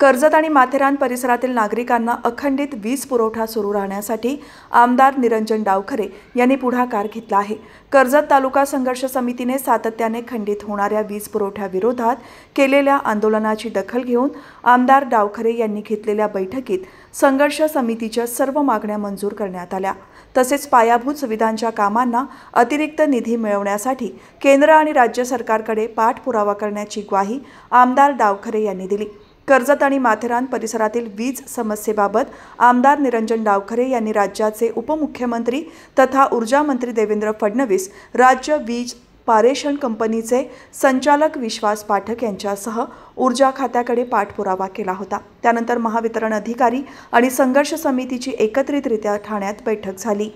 कर्जत आणि माथेरान परिसरातील नागरिकांना अखंडित वीज पुरवठा सुरू राहण्यासाठी आमदार निरंजन डावखरे यांनी पुढाकार घेतला आहे कर्जत तालुका संघर्ष समितीने सातत्याने खंडित होणाऱ्या वीज पुरवठ्याविरोधात केलेल्या आंदोलनाची दखल घेऊन आमदार डावखरे यांनी घेतलेल्या बैठकीत संघर्ष समितीच्या सर्व मागण्या मंजूर करण्यात आल्या तसेच पायाभूत सुविधांच्या कामांना अतिरिक्त निधी मिळवण्यासाठी केंद्र आणि राज्य सरकारकडे पाठपुरावा करण्याची ग्वाही आमदार डावखरे यांनी दिली कर्जत आणि माथेरान परिसरातील वीज समस्येबाबत आमदार निरंजन डावखरे यांनी राज्याचे उपमुख्यमंत्री तथा ऊर्जामंत्री देवेंद्र फडणवीस राज्य वीज पारेषण कंपनीचे संचालक विश्वास पाठक यांच्यासह ऊर्जा खात्याकडे पाठपुरावा केला होता त्यानंतर महावितरण अधिकारी आणि संघर्ष समितीची एकत्रितरित्या ठाण्यात बैठक झाली